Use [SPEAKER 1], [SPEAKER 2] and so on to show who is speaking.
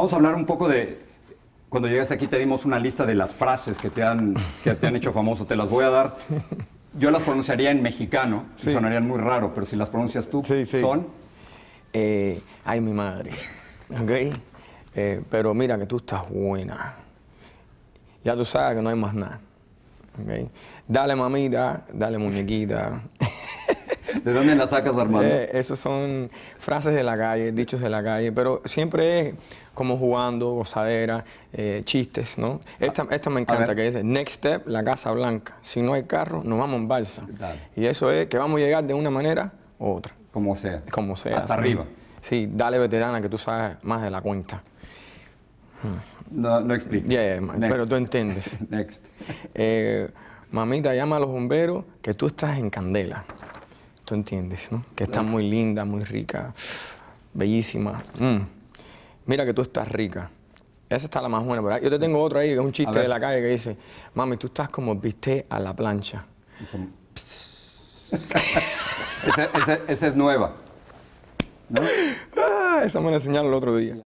[SPEAKER 1] Vamos a hablar un poco de. Cuando llegas aquí te dimos una lista de las frases que te han, que te han hecho famoso. Te las voy a dar. Yo las pronunciaría en mexicano, sonarían muy raro,
[SPEAKER 2] pero si las pronuncias tú, son. Eh, ay, mi madre. Eh, pero mira que tú estás buena. Ya tú sabes que no hay más nada. Dale mamita, dale muñequita, ¿De dónde la sacas, Armando? Eh, esas son frases de la calle, dichos de la calle, pero siempre es como jugando, gozadera, eh, chistes, ¿no? Esta, me encanta, que dice, next step, la Casa Blanca. Si no hay carro, nos vamos en balsa. Y eso es que vamos a llegar de una manera u otra. Como sea. Como sea. Hasta arriba. Sí, dale veterana, que tú sabes más de la cuenta. Hmm. No, explico. Yeah, pero tú entiendes. Next. Eh, mamita, llama a los bomberos que tú estás en candela entiendes, ¿no? Que está muy linda, muy rica, bellísima. Mm. Mira que tú estás rica. Esa está la más buena. Pero yo te tengo otro ahí, que es un chiste de la calle que dice, mami, tú estás como viste a la plancha. esa, es nueva. Ah, esa me la enseñaron el otro día.